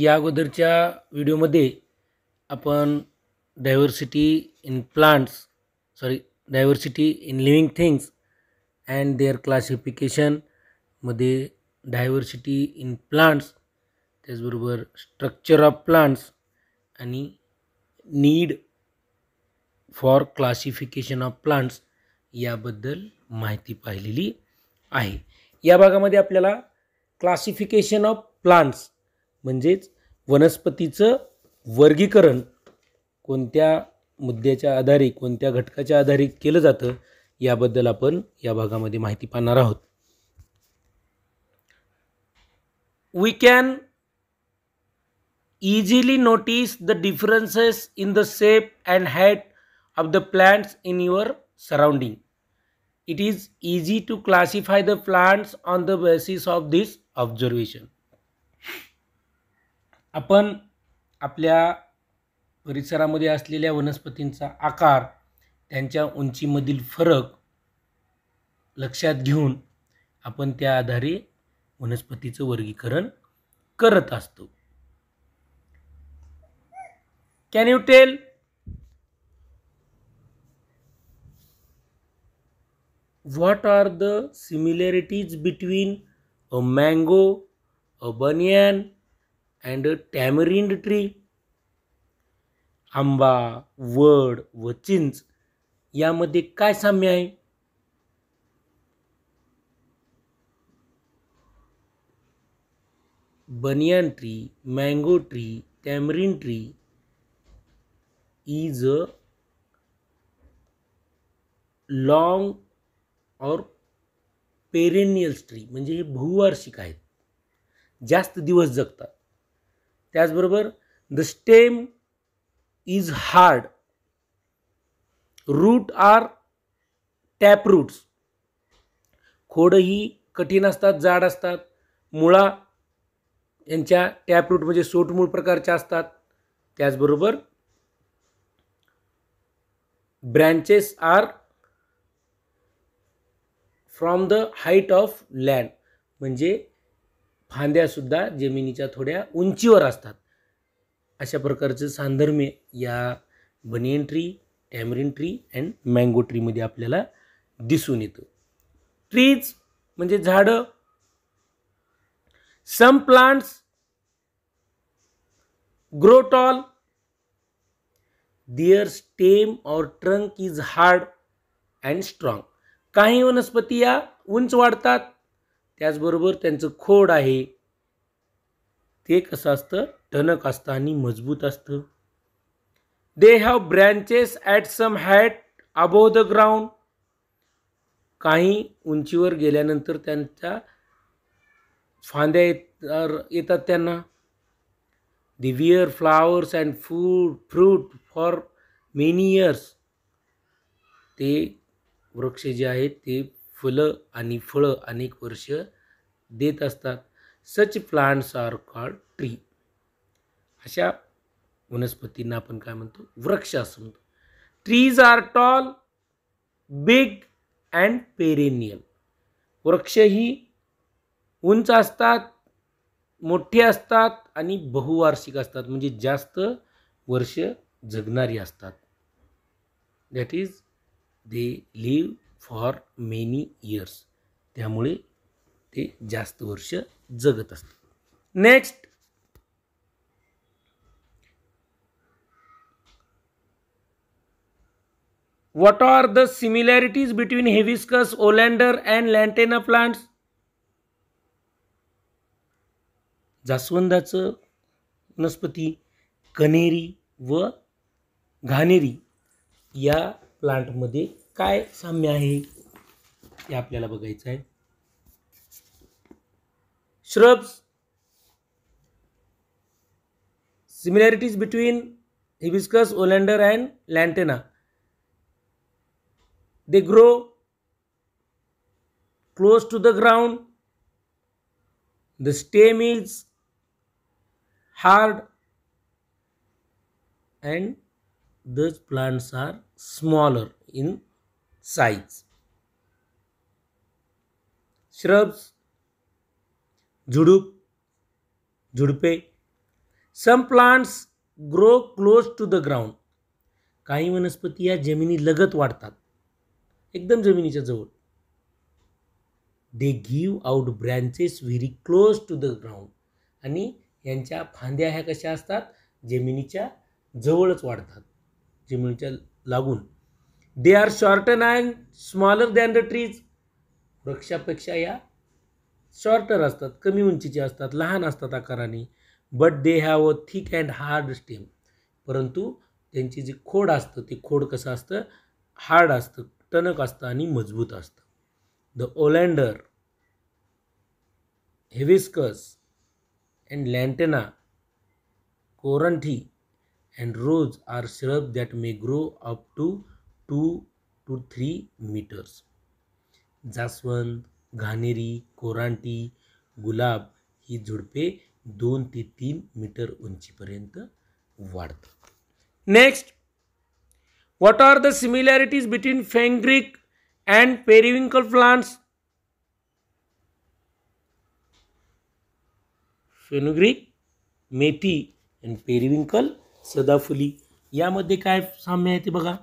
या अगोदरच्या व्हिडिओमध्ये आपण diversity in plants sorry diversity in living things and their क्लासिफिकेशनमध्ये डायव्हर्सिटी इन प्लांट्स त्याचबरोबर स्ट्रक्चर ऑफ प्लांट्स आणि need for classification of plants याबद्दल माहिती पाहिलेली आहे या भागामध्ये आपल्याला क्लासिफिकेशन ऑफ प्लांट्स म्हणजेच वनस्पतीचं वर्गीकरण कोणत्या मुद्द्याच्या आधारे कोणत्या घटकाच्या आधारे केलं जातं याबद्दल आपण या भागामध्ये माहिती पाहणार आहोत we can easily notice the differences in the shape and height of the plants in your surrounding it is easy to classify the plants on the basis of this observation आपण आपल्या परिसरामध्ये असलेल्या वनस्पतींचा आकार त्यांच्या उंचीमधील फरक लक्षात घेऊन आपण त्या आधारे वनस्पतीचं वर्गीकरण करत असतो can you tell what are the similarities between a mango a banyan and tamarind tree आंबा वड व चिंच यामध्ये काय साम्य आहे banyan tree mango tree tamarind tree is a long or perennials tree म्हणजे हे बहुवार्षिक आहेत जास्त दिवस जगतात त्याचबरोबर the stem is hard root are tap roots खोड़ ही कठीण असतात जाड असतात मुळा यांच्या टॅप रूट म्हणजे सोटमूळ प्रकारच्या असतात त्याचबरोबर branches are from the height of land म्हणजे फांद्यासुद्धा जमिनीच्या थोड्या उंचीवर असतात अशा प्रकारचं सांदर्म्य या banyan tree tamarind tree and mango ट्रीमध्ये आपल्याला दिसून येतं ट्रीज म्हणजे झाडं some plants grow tall tall their stem or trunk is hard and strong काही वनस्पती या उंच वाढतात त्याचबरोबर त्यांचं खोड आहे ते कसं असतं टणक असतं आणि मजबूत असतं they have branches at some height above the ground काही उंचीवर गेल्यानंतर त्यांच्या फांद्या येतात त्यांना they bear flowers and food fruit for many years ते वृक्ष जे आहेत ते फुलं आणि फळं अनेक वर्ष देत असतात such plants are called tree अशा वनस्पतींना आपण काय म्हणतो वृक्ष असं म्हणतो trees are tall big and perennial वृक्ष ही उंच असतात मोठे असतात आणि बहुवार्षिक असतात म्हणजे जास्त वर्ष जगणारी असतात that is they live for many years त्यामुळे ते जास्त वर्ष जगत असत next what are the similarities between hibiscus oleander and lantana plants जास्वंदाचं वनस्पती कनेरी व घानेरी या प्लांटमध्ये काय साम्य आहे हे आपल्याला बघायचं आहे shrubs similarities between hibiscus oleander and lantana they grow close to the ground. The stem is hard and these plants are smaller in size shrubs झुडूप झुडपे some plants grow close to the ground काही वनस्पती या जमिनी लगत वाढतात एकदम जमिनीच्या जवळ they give out branches very close to the ground आणि यांच्या फांद्या ह्या कशा असतात जमिनीच्या जवळच वाढतात जमिनीच्या लागून they are shorten and smaller than the trees वृक्षापेक्षा या शॉर्टर असतात कमी उंचीचे असतात लहान असतात आकाराने but they have a thick and hard stem परंतु त्यांची जी खोड असतं ते खोड कसं असतं हार्ड असतं टणक असतं आणि मजबूत असतं the oleander hibiscus and lantana कोरंठी and rose are shrub that may grow up to two to three metres जास्वंद घानेरी कोरांटी गुलाब ही झुडपे दोन ते तीन मीटर उंचीपर्यंत वाढत next what are the similarities between fenugreek and periwinkle plants fenugreek मेथी एंड पेरिविंकल सदाफुली यामध्ये काय साम्य आहे ते बघा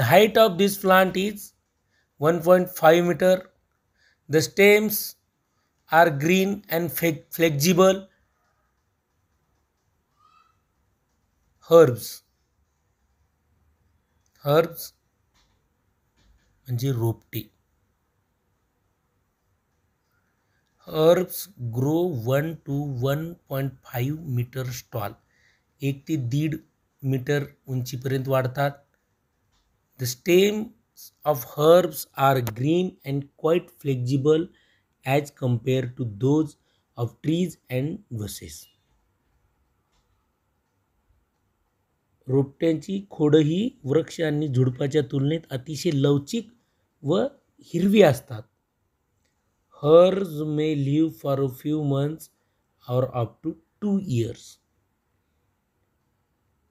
this plant is one point five 1.5 the stems are green and and flexible herbs herbs म्हणजे रोपटी herbs grow one to one point five metre tall एक ते दीड मीटर उंचीपर्यंत वाढतात The stems of herbs are green and quite flexible as compared to those of trees and bushes. रोपट्यांची खोडंही वृक्ष आणि झुडपाच्या तुलनेत अतिशय लवचिक व हिरवी असतात herbs may live for a few months or up to two years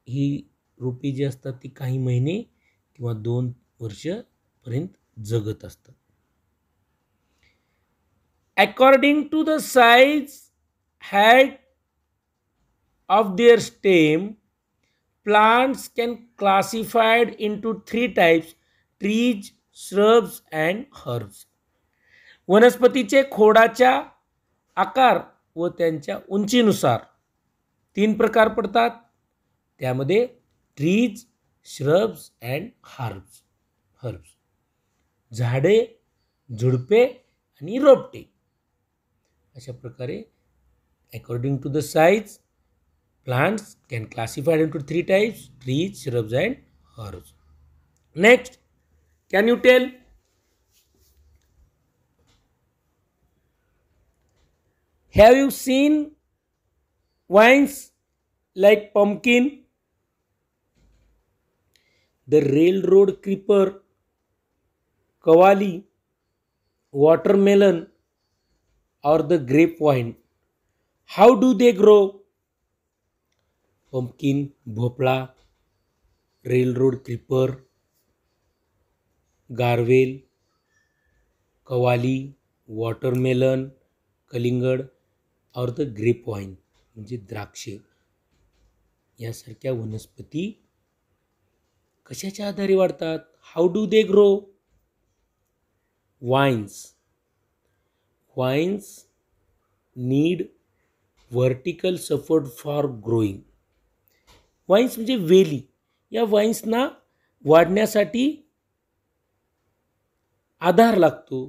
ही रोपे जी असतात ती काही महिने किंवा दोन वर्षपर्यंत जगत असतात according to the size height of their stem plants can classified to three types trees shrubs and herbs वनस्पतीचे खोडाच्या आकार व त्यांच्या उंचीनुसार तीन प्रकार पडतात त्यामध्ये trees shrubs and herbs herbs झाडे झुडपे आणि रोपटे अशा प्रकारे according to the size plants can classified into three types trees shrubs and herbs next can you tell have you seen vines like pumpkin the railroad creeper कवाली watermelon or the grape vine how do they grow pumpkin भोपळा railroad creeper गारवेल कवाली watermelon कलिंगड or the grape wine म्हणजे द्राक्षे यासारख्या वनस्पती कशाच्या आधारे वाढतात how do they grow vines vines need vertical support for growing vines म्हणजे वेली या वाईन्सना वाढण्यासाठी आधार लागतो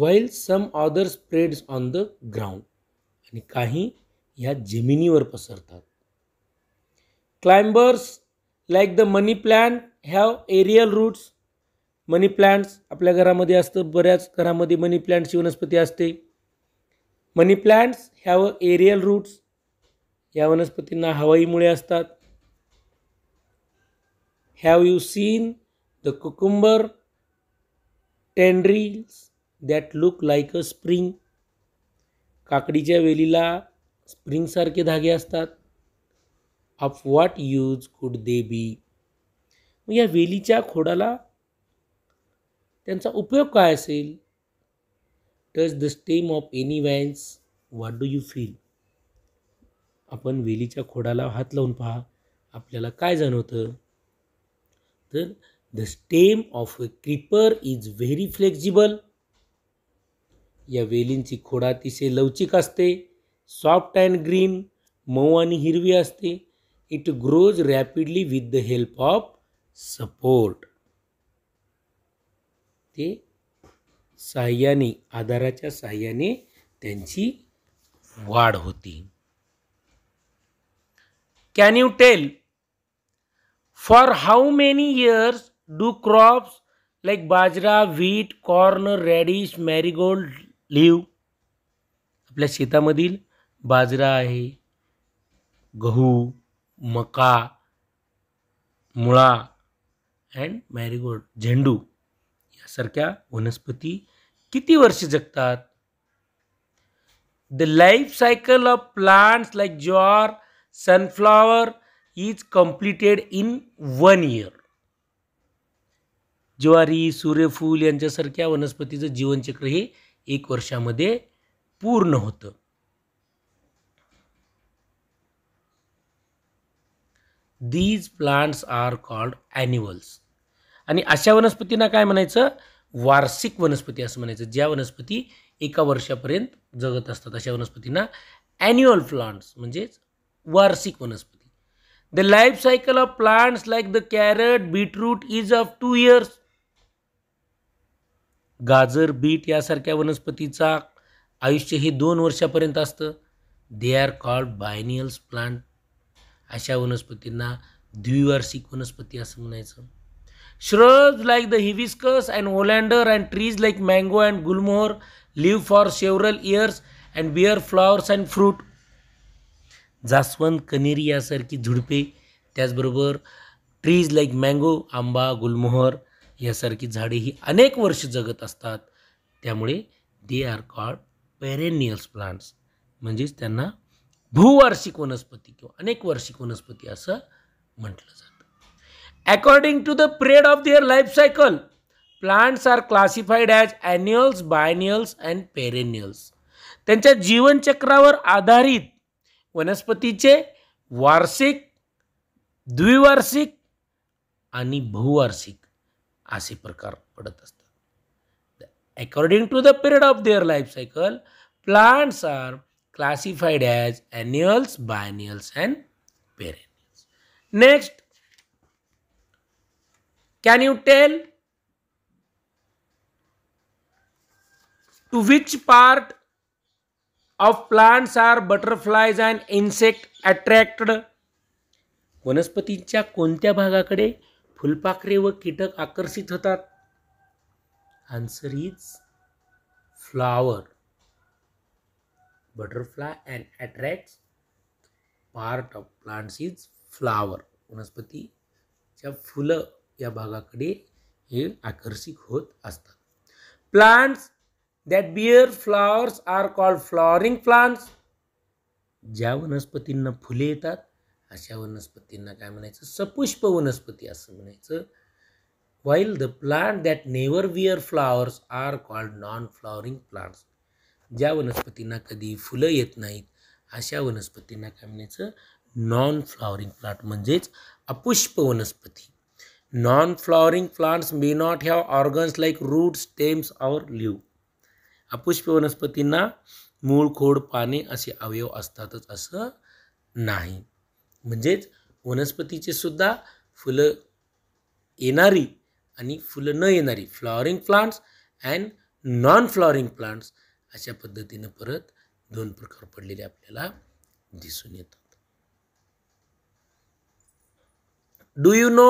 while some other spreads on the ground आणि काही या जमिनीवर पसरतात climbers like the money plant have aerial roots money plants आपल्या घरामध्ये असतं बऱ्याच घरामध्ये मनी प्लॅन्टची वनस्पती असते money plants have aerial roots या वनस्पतींना हवाईमुळे असतात have you seen the cucumber tendrils that look like a spring काकडीच्या वेलीला स्प्रिंगसारखे धागे असतात of what use could they बी मग या वेलीच्या खोडाला त्यांचा उपयोग काय असेल touch the stem of any vines what do you feel आपण वेलीच्या खोडाला हात लावून पहा आपल्याला काय जाणवतं तर the stem of a creeper is very flexible या वेलींची खोडा अतिशय लवचिक असते सॉफ्ट अँड ग्रीन मऊ आणि हिरवी असते it grows rapidly with the help of support ते साहाय्याने आधाराच्या साह्याने त्यांची वाढ होती can you tell for how many years do crops like bajra wheat corn radish marigold live आपल्या शेतामधील बाजरा आहे गहू मका मुळा अँड मॅरीगोल्ड झेंडू यासारख्या वनस्पती किती वर्षे जगतात the life cycle of plants like jowar sunflower is completed in one year ज्वारी सूर्यफूल यांच्यासारख्या वनस्पतीचं जीवनचक्र हे एक वर्षामध्ये पूर्ण होतं these plants are called annuals आणि अशा वनस्पतींना काय म्हणायचं वार्षिक वनस्पती असं म्हणायचं ज्या वनस्पती एका वर्षापर्यंत जगत असतात अशा वनस्पतींना ॲन्युअल प्लांट्स म्हणजेच वार्षिक वनस्पती the life cycle of plants like the carrot beetroot is of two years गाजर बीट यासारख्या वनस्पतीचा आयुष्य हे दोन वर्षापर्यंत असतं they are called biennials plant अशा वनस्पतींना द्विवार्षिक वनस्पती असं म्हणायचं shrubs like the hibiscus and oleander and trees like mango and gulmohar live for several years and bear flowers and fruit जास्वंद कनेरी यासारखी झुडपे त्याचबरोबर ट्रीज लाईक मँगो आंबा गुलमोहर यासारखी झाडे ही अनेक वर्ष जगत असतात त्यामुळे they are called perennials plants म्हणजेच त्यांना भूवार्षिक वनस्पती किंवा अनेक वार्षिक वनस्पती असं म्हटलं जातं according to the period of their life cycle plants are classified as annuals biennials and perennials त्यांच्या जीवनचक्रावर आधारित वनस्पतीचे वार्षिक द्विवार्षिक आणि बहुवार्षिक असे प्रकार पडत असतात according to the period of their life cycle plants are classified as annuals, biennials and perennials. Next, can you tell to which part of plants are butterflies and insect attracted? वनस्पतींच्या कोणत्या भागाकडे फुलपाखरे व कीटक आकर्षित होतात answer is flower butterfly and attracts part of plants is flower वनस्पतीच्या फुलं या भागाकडे हे आकर्षित होत असतात plants that bear flowers are called flowering plants ज्या वनस्पतींना फुले येतात अशा वनस्पतींना काय म्हणायचं सपुष्प वनस्पती असं म्हणायचं while the plant that never bear flowers are called non flowering plants ज्या वनस्पतींना कधी फुलं येत नाहीत अशा वनस्पतींना काय म्हणायचं नॉन फ्लॉवरिंग प्लांट म्हणजेच अपुष्प वनस्पती non flowering plants may not have organs like root stems or leaves अपुष्प वनस्पतींना मूळ खोड पाने असे अवयव असतातच असं नाही म्हणजेच वनस्पतीचे सुद्धा फुलं येणारी आणि फुलं न येणारी flowering plants and non flowering plants अशा पद्धतीनं परत दोन प्रकार पडलेले आपल्याला दिसून येतात do you know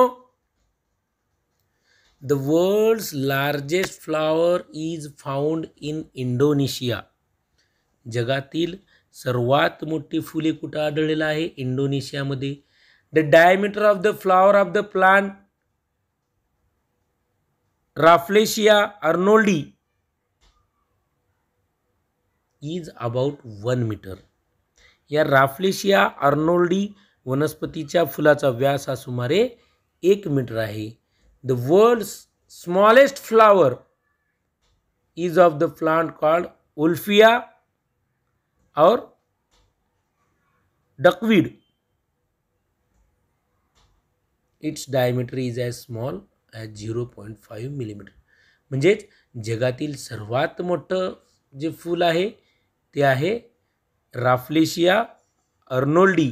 the world's largest flower is found in Indonesia जगातील सर्वात मोठी फुले कुठं आढळलेलं आहे इंडोनेशियामध्ये the diameter of the flower of the plant Rafflesia arnoldii is about one metre या राफ्लेशिया अर्नोल्डी वनस्पतीच्या फुलाचा व्यास हा सुमारे एक मीटर आहे the world smallest flower is of the plant called Wolffia or duckweed its diameter is as small as zero point five millimetre म्हणजेच जगातील सर्वात मोठं जे फूल आहे ते आहे राफ्लेशिया अर्नोल्डी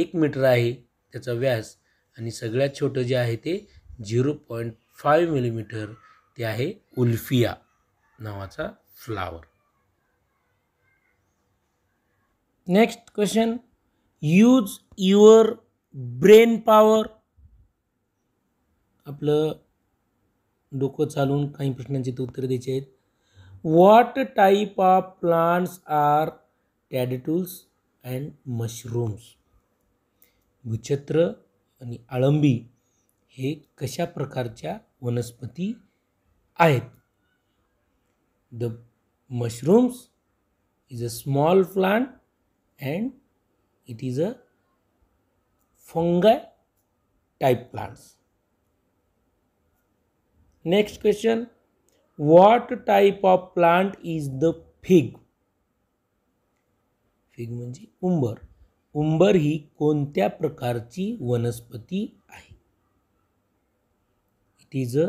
एक मीटर आहे त्याचा व्यास आणि सगळ्यात छोटं जे आहे ते झिरो पॉईंट फाईव्ह मिलीमीटर ते आहे उल्फिया नावाचा flower next question use your brain power आपलं डोकं चालून काही प्रश्नांची उत्तरं द्यायची आहेत what type of plants are tadpoles and mushrooms गुच्छत्र आणि आळंबी हे कशा प्रकारच्या वनस्पती आहेत The mushrooms is a small plant and it is a fungi type plants next question what type of plant is the fig fig म्हणजे उंबर उंबर ही कोणत्या प्रकारची वनस्पती आहे it is a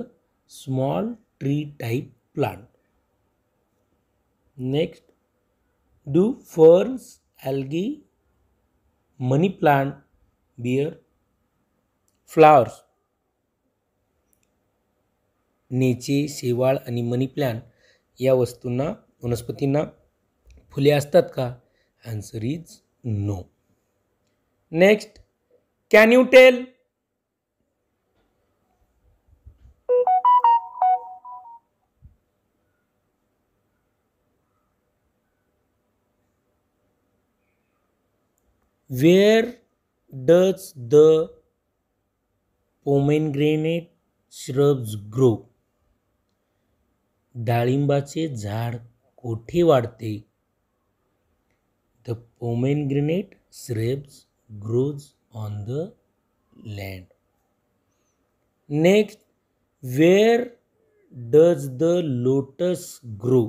small tree type plant next do ferns algae money plant bear flowers नेचे शेवाळ आणि मनी प्लॅन या वस्तूंना वनस्पतींना फुले असतात का answer is no next can you tell where the pomegranate shrubs grow? डाळिंबाचे झाड कोठे वाढते the pomegranate shrubs grows on the land next where does the lotus grow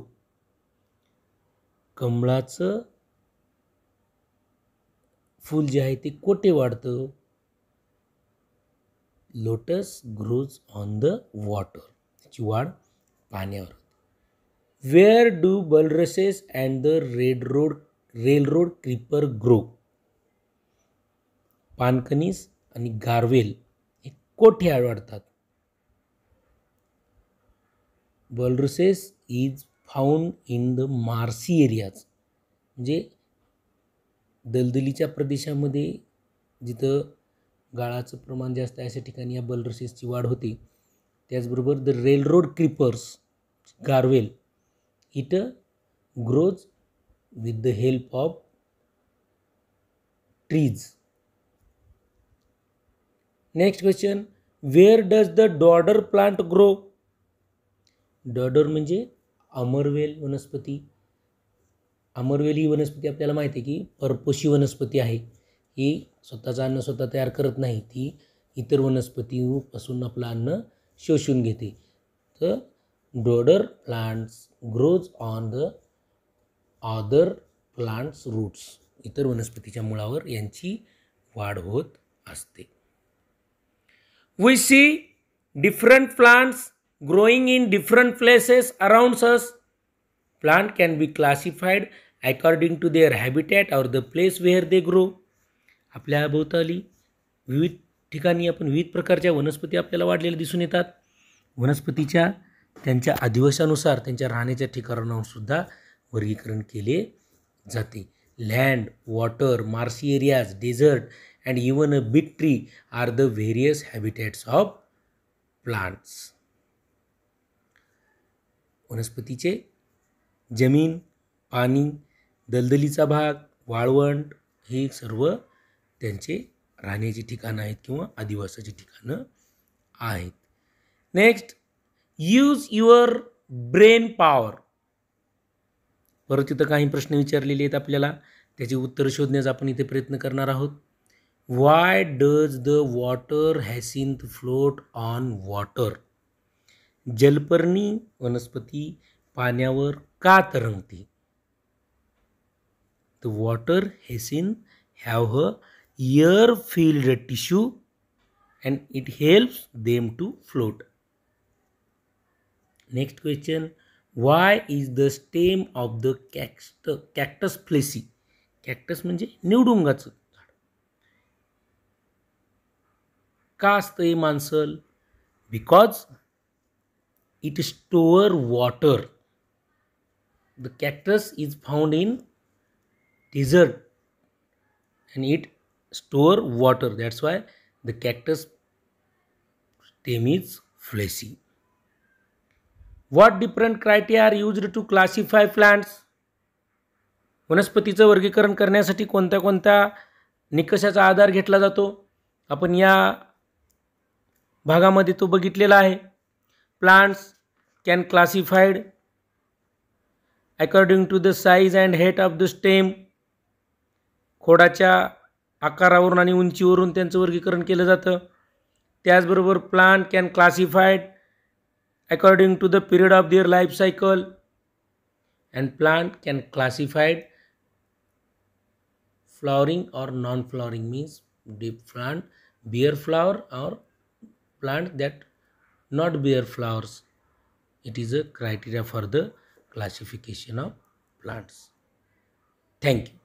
कमळाचं फूल जे आहे ते कोठे वाढतं lotus grows on the water त्याची वाढ पाण्यावर where do bulrushes and the red road railroad creeper grow पानकनीस आणि गारवेल हे कोठे आढळतात bulrushes is found in the Marcy areas म्हणजे दलदलीच्या प्रदेशामध्ये जिथं गाळाचं प्रमाण जास्त आहे अशा ठिकाणी या बलरसेसची वाढ होते त्याचबरोबर द रेलरोड क्रिपर्स गारवेल it grows with the help of trees next question where does the dodder plant grow dodder म्हणजे अमरवेल वनस्पती अमरवेल ही वनस्पती आपल्याला माहिती आहे की परपोशी वनस्पती आहे ही स्वतःचं अन्न स्वतः तयार करत नाही ती इतर वनस्पतीपासून आपलं अन्न शोषून घेते तर dodder plants grows on the other plants roots इतर वनस्पतीच्या मुळावर यांची वाढ होत असते we see different plants growing in different places around us plant can be classified according to their habitat or the place where they grow आपल्या भोवताली विविध ठिकाणी आपण विविध प्रकारच्या वनस्पती आपल्याला वाढलेल्या दिसून येतात वनस्पतीच्या त्यांच्या अधिवशानुसार त्यांच्या राहण्याच्या ठिकाणावर सुद्धा वर्गीकरण केले जाते land water marshy areas desert and even a big tree are the various habitats of plants वनस्पतीचे जमीन पाणी दलदलीचा भाग वाळवंट हे सर्व त्यांचे राहण्याची ठिकाणं आहेत किंवा आदिवासाची ठिकाणं आहेत next use your brain power परत तिथं काही प्रश्न विचारलेले आहेत आपल्याला त्याचे उत्तर शोधण्याचा आपण इथे प्रयत्न करणार आहोत why does the water hyacinth float on water जलपर्णी वनस्पती पाण्यावर का तरंगते the water hyacinth have a air filled tissue and it helps them to float Next question. Why is the stem of the cactus placy? Cactus manje nevdungach. Cast the mansal. Because it store water. The cactus is found in desert. And it store water. That's why the cactus stem is fleshy. What different criteria are used to classify plants वनस्पतीचं वर्गीकरण करण्यासाठी कोणत्या कोणत्या निकषाचा आधार घेतला जातो आपण या भागामध्ये तो बघितलेला आहे plants can classified according to the size and height of the stem खोडाच्या आकारावरून आणि उंचीवरून त्यांचं वर्गीकरण केलं जातं त्याचबरोबर plant can classified according to the period of their life cycle and plant can classified flowering or non-flowering means deep plant bear flower or plant that not bear flowers it is a criteria for the classification of plants thank you